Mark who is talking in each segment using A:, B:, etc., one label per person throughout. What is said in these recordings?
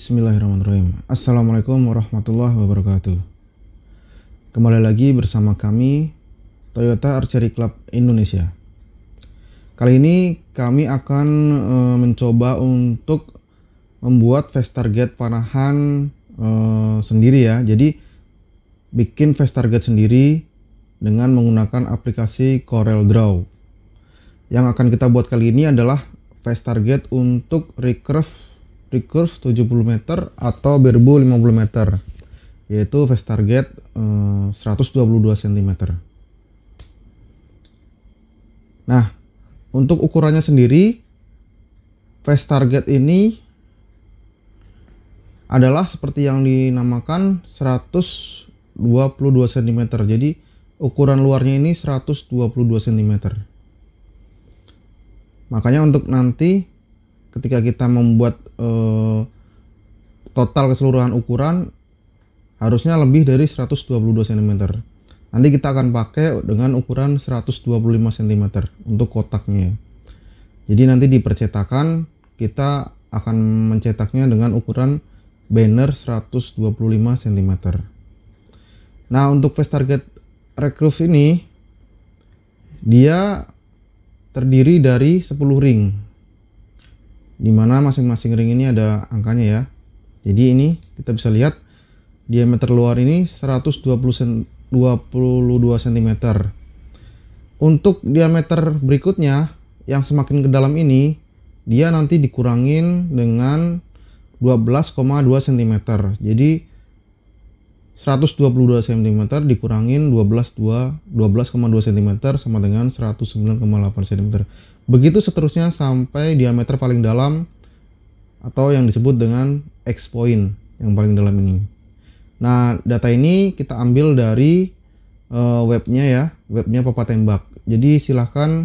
A: Bismillahirrahmanirrahim. Assalamualaikum warahmatullahi wabarakatuh. Kembali lagi bersama kami Toyota Archery Club Indonesia. Kali ini kami akan e, mencoba untuk membuat fast target panahan e, sendiri ya. Jadi bikin fast target sendiri dengan menggunakan aplikasi Corel Draw. Yang akan kita buat kali ini adalah fast target untuk recurve recurve 70 meter atau berbu 50 meter yaitu face target eh, 122 cm. Nah, untuk ukurannya sendiri face target ini adalah seperti yang dinamakan 122 cm. Jadi ukuran luarnya ini 122 cm. Makanya untuk nanti ketika kita membuat uh, total keseluruhan ukuran harusnya lebih dari 122 cm. Nanti kita akan pakai dengan ukuran 125 cm untuk kotaknya. Jadi nanti di percetakan kita akan mencetaknya dengan ukuran banner 125 cm. Nah, untuk face target recurve ini dia terdiri dari 10 ring di mana masing-masing ring ini ada angkanya ya jadi ini kita bisa lihat diameter luar ini 122 cm untuk diameter berikutnya yang semakin ke dalam ini dia nanti dikurangin dengan 12,2 cm jadi 122 cm dikurangin 12 12,2 cm sama dengan 109,8 cm. Begitu seterusnya sampai diameter paling dalam atau yang disebut dengan X point yang paling dalam ini. Nah, data ini kita ambil dari uh, webnya ya, webnya Papa Tembak. Jadi silahkan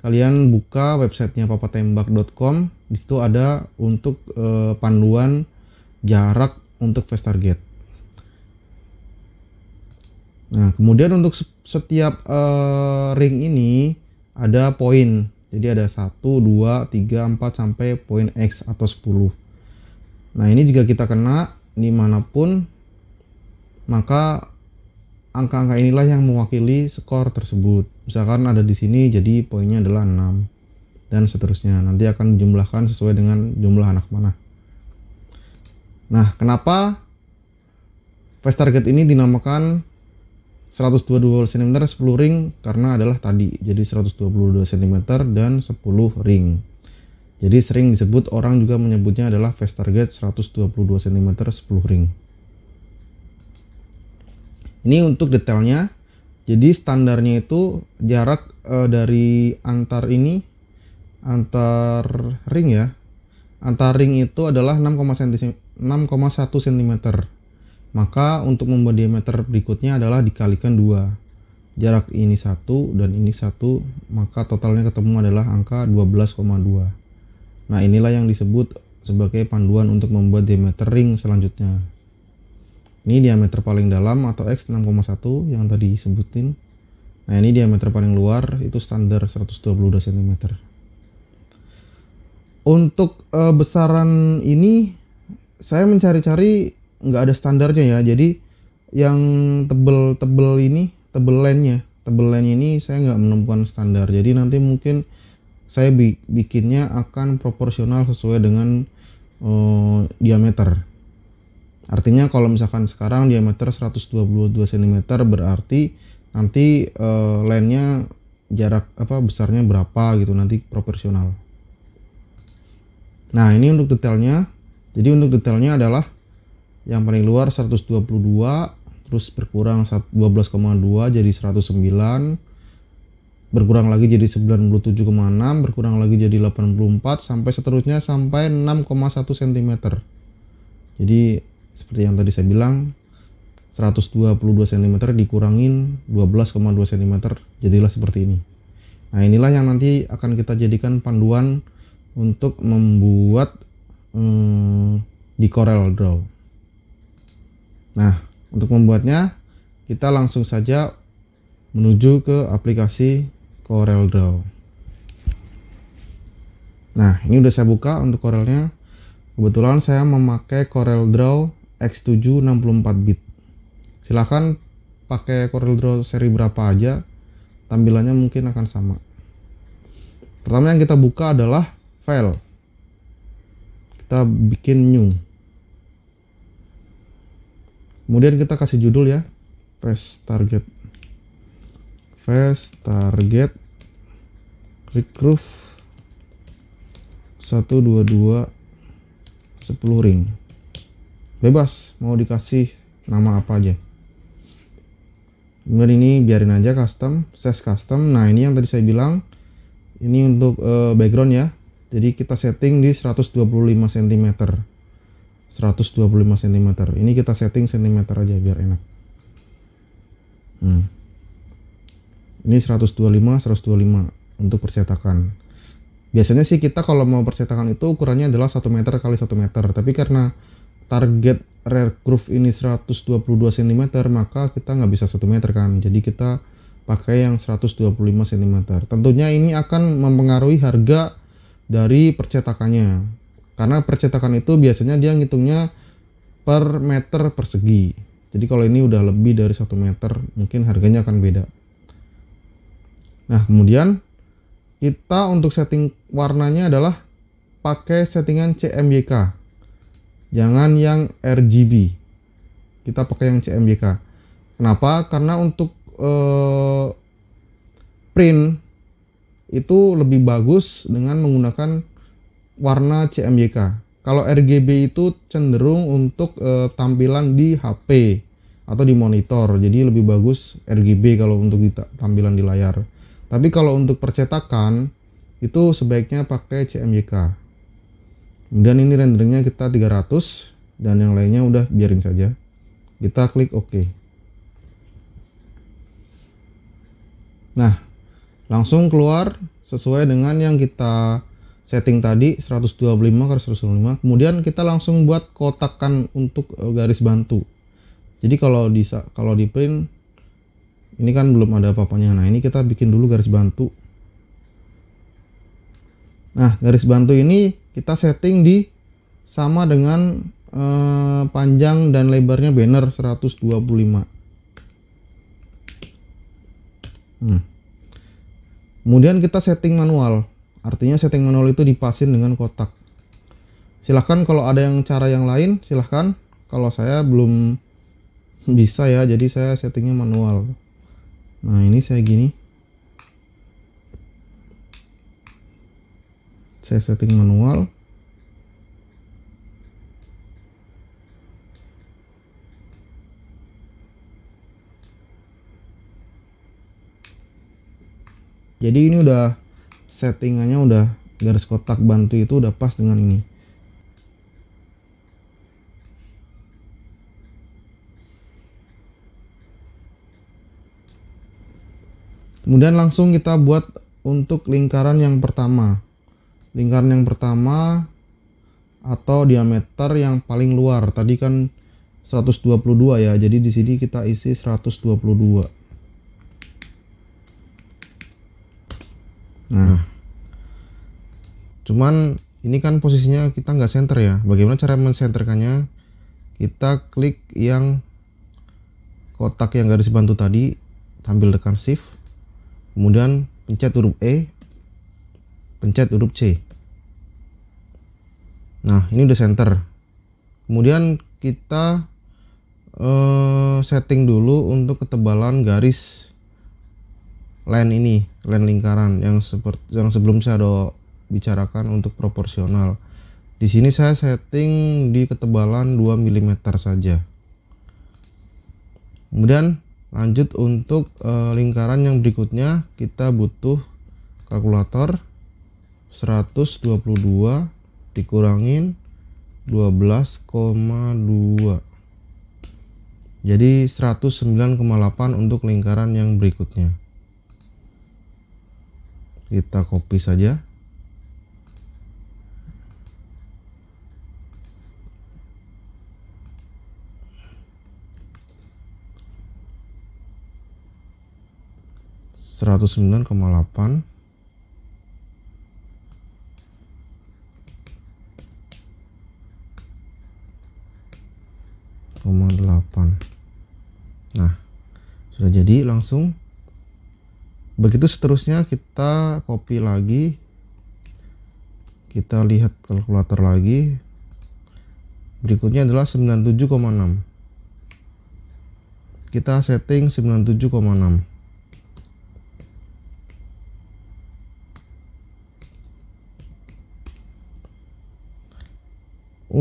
A: kalian buka websitenya papatembak.com. Di situ ada untuk uh, panduan jarak untuk face target. Nah, kemudian untuk setiap uh, ring ini ada poin. Jadi ada 1, 2, 3, 4 sampai poin X atau 10. Nah, ini juga kita kena dimanapun, maka angka-angka inilah yang mewakili skor tersebut. Misalkan ada di sini, jadi poinnya adalah 6. Dan seterusnya, nanti akan dijumlahkan sesuai dengan jumlah anak mana. Nah, kenapa face target ini dinamakan 122 cm 10 ring karena adalah tadi jadi 122 cm dan 10 ring jadi sering disebut orang juga menyebutnya adalah fast target 122 cm 10 ring ini untuk detailnya jadi standarnya itu jarak e, dari antar ini antar ring ya antar ring itu adalah 6,1 cm maka untuk membuat diameter berikutnya adalah dikalikan dua. Jarak ini satu dan ini satu, maka totalnya ketemu adalah angka 12,2. Nah, inilah yang disebut sebagai panduan untuk membuat diameter ring selanjutnya. Ini diameter paling dalam atau X 6,1 yang tadi sebutin. Nah, ini diameter paling luar itu standar 122 cm untuk e, besaran ini saya mencari-cari nggak ada standarnya ya jadi yang tebel-tebel ini tebel lainnya tebel lain ini saya nggak menemukan standar jadi nanti mungkin saya bikinnya akan proporsional sesuai dengan uh, diameter artinya kalau misalkan sekarang diameter 122 cm berarti nanti uh, lainnya jarak apa besarnya berapa gitu nanti proporsional nah ini untuk detailnya jadi untuk detailnya adalah yang paling luar 122 terus berkurang 12,2 jadi 109 berkurang lagi jadi 97,6 berkurang lagi jadi 84 sampai seterusnya sampai 6,1 cm jadi seperti yang tadi saya bilang 122 cm dikurangin 12,2 cm jadilah seperti ini nah inilah yang nanti akan kita jadikan panduan untuk membuat hmm, di Corel Draw Nah, untuk membuatnya kita langsung saja menuju ke aplikasi CorelDraw. Nah, ini udah saya buka untuk Corelnya. Kebetulan saya memakai CorelDraw X7 64 bit. Silahkan pakai CorelDraw seri berapa aja, tampilannya mungkin akan sama. Pertama yang kita buka adalah file. Kita bikin new kemudian kita kasih judul ya face target face target recruit 122 10 ring bebas mau dikasih nama apa aja kemudian ini biarin aja custom size custom nah ini yang tadi saya bilang ini untuk uh, background ya jadi kita setting di 125 cm 125 cm ini kita setting cm aja biar enak hmm. ini 125 125 untuk percetakan biasanya sih kita kalau mau percetakan itu ukurannya adalah 1 meter kali 1 meter tapi karena target rare groove ini 122 cm maka kita nggak bisa 1 meter kan jadi kita pakai yang 125 cm tentunya ini akan mempengaruhi harga dari percetakannya karena percetakan itu biasanya dia ngitungnya per meter persegi. Jadi kalau ini udah lebih dari satu meter, mungkin harganya akan beda. Nah, kemudian kita untuk setting warnanya adalah pakai settingan CMYK. Jangan yang RGB. Kita pakai yang CMYK. Kenapa? Karena untuk eh, print itu lebih bagus dengan menggunakan warna CMYK. Kalau RGB itu cenderung untuk e, tampilan di HP atau di monitor. Jadi lebih bagus RGB kalau untuk tampilan di layar. Tapi kalau untuk percetakan itu sebaiknya pakai CMYK. Dan ini renderingnya kita 300 dan yang lainnya udah biarin saja. Kita klik OK. Nah, langsung keluar sesuai dengan yang kita setting tadi 125 kali 125 kemudian kita langsung buat kotakan untuk eh, garis bantu jadi kalau di kalau di print ini kan belum ada apa-apanya nah ini kita bikin dulu garis bantu nah garis bantu ini kita setting di sama dengan eh, panjang dan lebarnya banner 125 hmm. kemudian kita setting manual Artinya setting manual itu dipasin dengan kotak. Silahkan kalau ada yang cara yang lain, silahkan. Kalau saya belum bisa ya, jadi saya settingnya manual. Nah ini saya gini. Saya setting manual. Jadi ini udah settingannya udah garis kotak bantu itu udah pas dengan ini kemudian langsung kita buat untuk lingkaran yang pertama lingkaran yang pertama atau diameter yang paling luar tadi kan 122 ya jadi di sini kita isi 122 nah cuman ini kan posisinya kita nggak center ya bagaimana cara mencenterkannya kita klik yang kotak yang garis bantu tadi tampil dekan shift kemudian pencet huruf E pencet huruf C nah ini udah center kemudian kita eh, setting dulu untuk ketebalan garis line ini line lingkaran yang seperti yang sebelum shadow bicarakan untuk proporsional. Di sini saya setting di ketebalan 2 mm saja. Kemudian lanjut untuk eh, lingkaran yang berikutnya kita butuh kalkulator 122 dikurangin 12,2 jadi 109,8 untuk lingkaran yang berikutnya kita copy saja 109,8 koma nah sudah jadi langsung begitu seterusnya kita copy lagi kita lihat kalkulator lagi berikutnya adalah 97,6 kita setting 97,6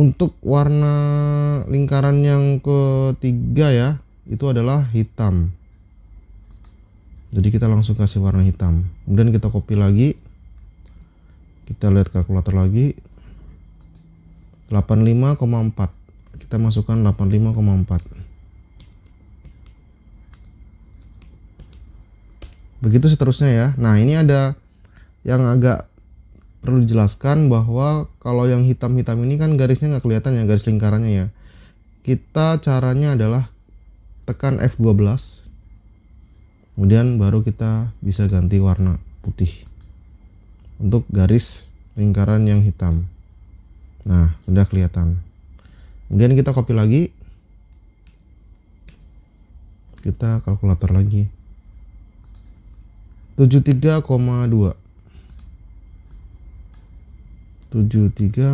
A: untuk warna lingkaran yang ketiga ya itu adalah hitam jadi kita langsung kasih warna hitam kemudian kita copy lagi kita lihat kalkulator lagi 85,4 kita masukkan 85,4 begitu seterusnya ya nah ini ada yang agak perlu dijelaskan bahwa kalau yang hitam-hitam ini kan garisnya nggak kelihatan ya garis lingkarannya ya kita caranya adalah tekan F12 kemudian baru kita bisa ganti warna putih untuk garis lingkaran yang hitam nah sudah kelihatan kemudian kita copy lagi kita kalkulator lagi 73,2 73,2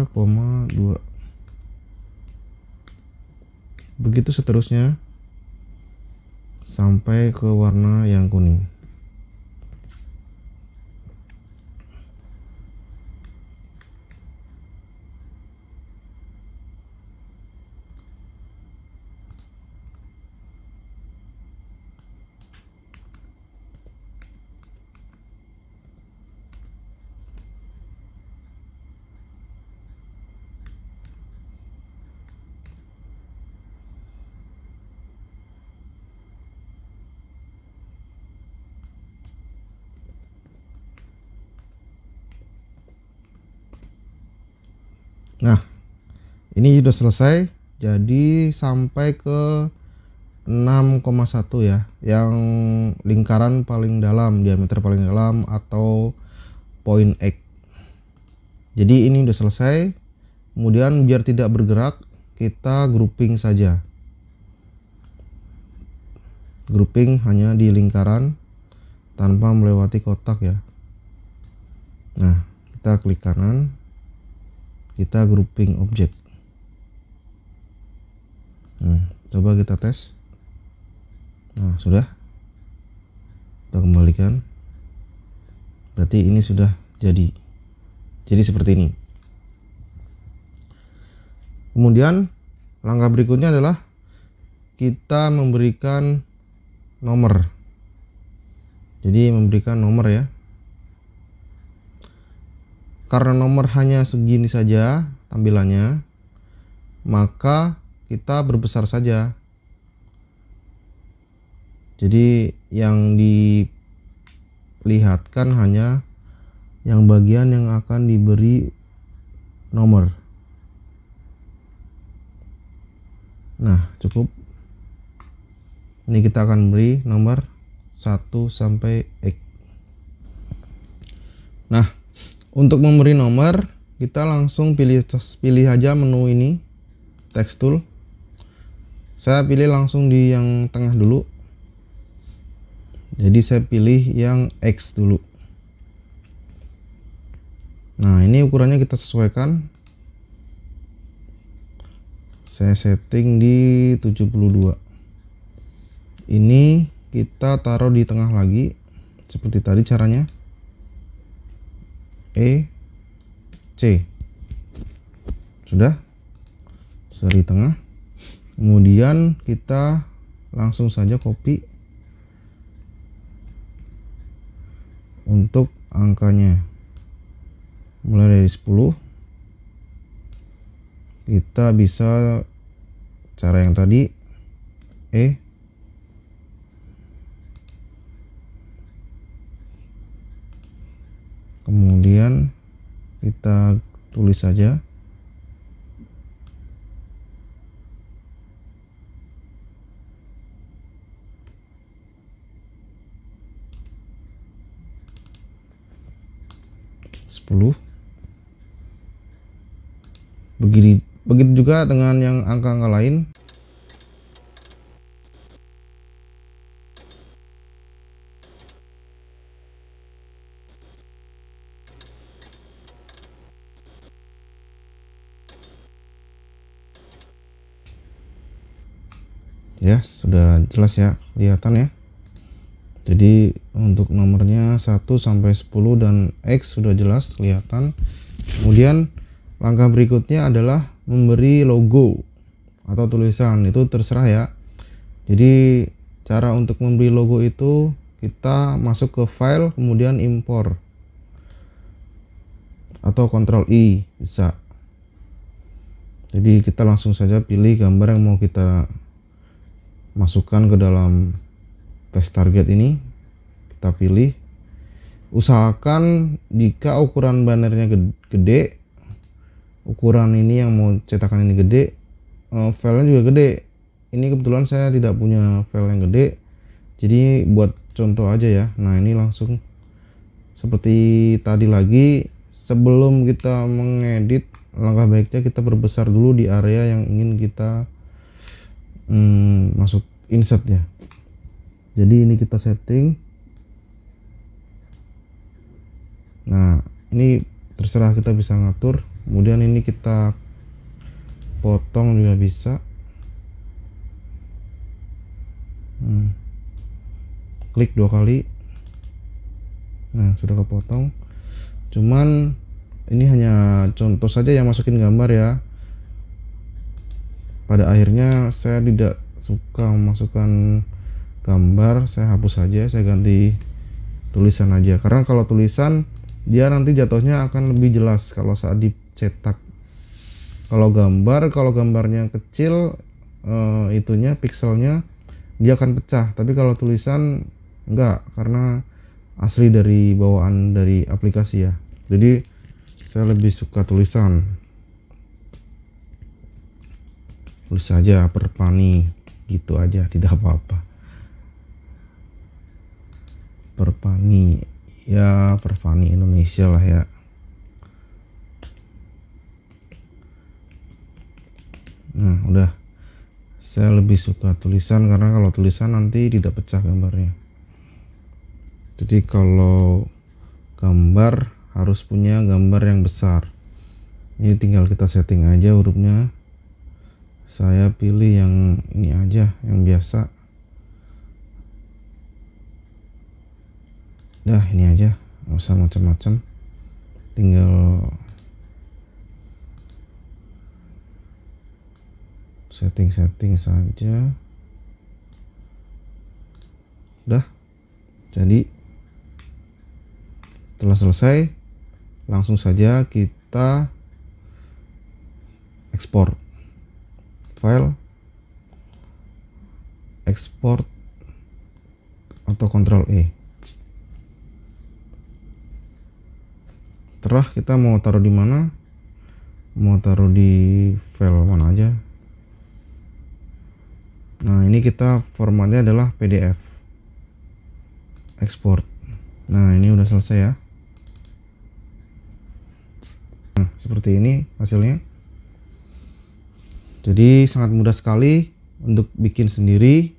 A: begitu seterusnya sampai ke warna yang kuning Nah, ini sudah selesai. Jadi sampai ke 6,1 ya, yang lingkaran paling dalam, diameter paling dalam atau point X. Jadi ini sudah selesai. Kemudian biar tidak bergerak, kita grouping saja. Grouping hanya di lingkaran tanpa melewati kotak ya. Nah, kita klik kanan, kita grouping objek nah, coba kita tes nah sudah kita kembalikan berarti ini sudah jadi jadi seperti ini kemudian langkah berikutnya adalah kita memberikan nomor jadi memberikan nomor ya karena nomor hanya segini saja tampilannya, maka kita berbesar saja. Jadi yang dilihatkan hanya yang bagian yang akan diberi nomor. Nah, cukup. Ini kita akan beri nomor 1 sampai X. Nah, untuk memberi nomor, kita langsung pilih pilih aja menu ini, text tool. Saya pilih langsung di yang tengah dulu. Jadi saya pilih yang X dulu. Nah, ini ukurannya kita sesuaikan. Saya setting di 72. Ini kita taruh di tengah lagi seperti tadi caranya. E C sudah seri tengah kemudian kita langsung saja copy untuk angkanya mulai dari 10 kita bisa cara yang tadi E kemudian kita tulis saja sepuluh begini begitu juga dengan yang angka-angka lain ya sudah jelas ya kelihatan ya jadi untuk nomornya 1 sampai 10 dan X sudah jelas kelihatan kemudian langkah berikutnya adalah memberi logo atau tulisan itu terserah ya jadi cara untuk memberi logo itu kita masuk ke file kemudian import atau Ctrl I bisa jadi kita langsung saja pilih gambar yang mau kita masukkan ke dalam test target ini kita pilih usahakan jika ukuran bannernya gede ukuran ini yang mau cetakan ini gede eh, file nya juga gede ini kebetulan saya tidak punya file yang gede jadi buat contoh aja ya nah ini langsung seperti tadi lagi sebelum kita mengedit langkah baiknya kita perbesar dulu di area yang ingin kita hmm, masuk insert ya jadi ini kita setting nah ini terserah kita bisa ngatur kemudian ini kita potong juga bisa hmm. klik dua kali nah sudah kepotong cuman ini hanya contoh saja yang masukin gambar ya pada akhirnya saya tidak suka memasukkan gambar saya hapus saja saya ganti tulisan aja karena kalau tulisan dia nanti jatuhnya akan lebih jelas kalau saat dicetak kalau gambar kalau gambarnya kecil eh, itunya pixelnya dia akan pecah tapi kalau tulisan enggak karena asli dari bawaan dari aplikasi ya jadi saya lebih suka tulisan tulis saja perpani gitu aja tidak apa-apa perpani ya perpani Indonesia lah ya nah udah saya lebih suka tulisan karena kalau tulisan nanti tidak pecah gambarnya jadi kalau gambar harus punya gambar yang besar ini tinggal kita setting aja hurufnya saya pilih yang ini aja yang biasa dah ini aja nggak usah macam-macam tinggal setting-setting saja udah jadi telah selesai langsung saja kita ekspor file export atau control E setelah kita mau taruh di mana mau taruh di file mana aja nah ini kita formatnya adalah PDF export nah ini udah selesai ya nah seperti ini hasilnya jadi sangat mudah sekali untuk bikin sendiri.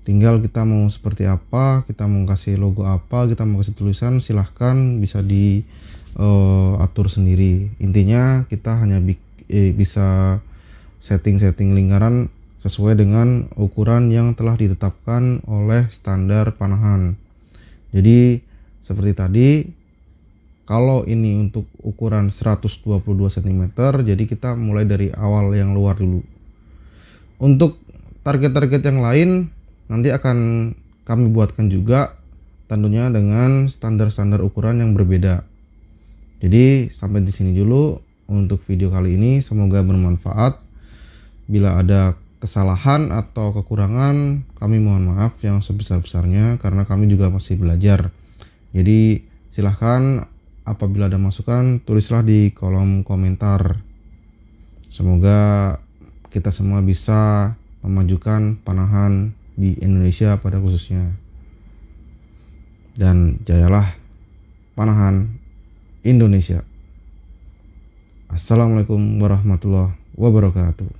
A: Tinggal kita mau seperti apa, kita mau kasih logo apa, kita mau kasih tulisan, silahkan bisa diatur eh, uh, sendiri. Intinya kita hanya bi eh, bisa setting-setting lingkaran sesuai dengan ukuran yang telah ditetapkan oleh standar panahan. Jadi seperti tadi kalau ini untuk ukuran 122 cm jadi kita mulai dari awal yang luar dulu untuk target-target yang lain nanti akan kami buatkan juga tentunya dengan standar-standar ukuran yang berbeda jadi sampai di sini dulu untuk video kali ini semoga bermanfaat bila ada kesalahan atau kekurangan kami mohon maaf yang sebesar-besarnya karena kami juga masih belajar jadi silahkan Apabila ada masukan, tulislah di kolom komentar. Semoga kita semua bisa memajukan panahan di Indonesia pada khususnya. Dan jayalah panahan Indonesia. Assalamualaikum warahmatullahi wabarakatuh.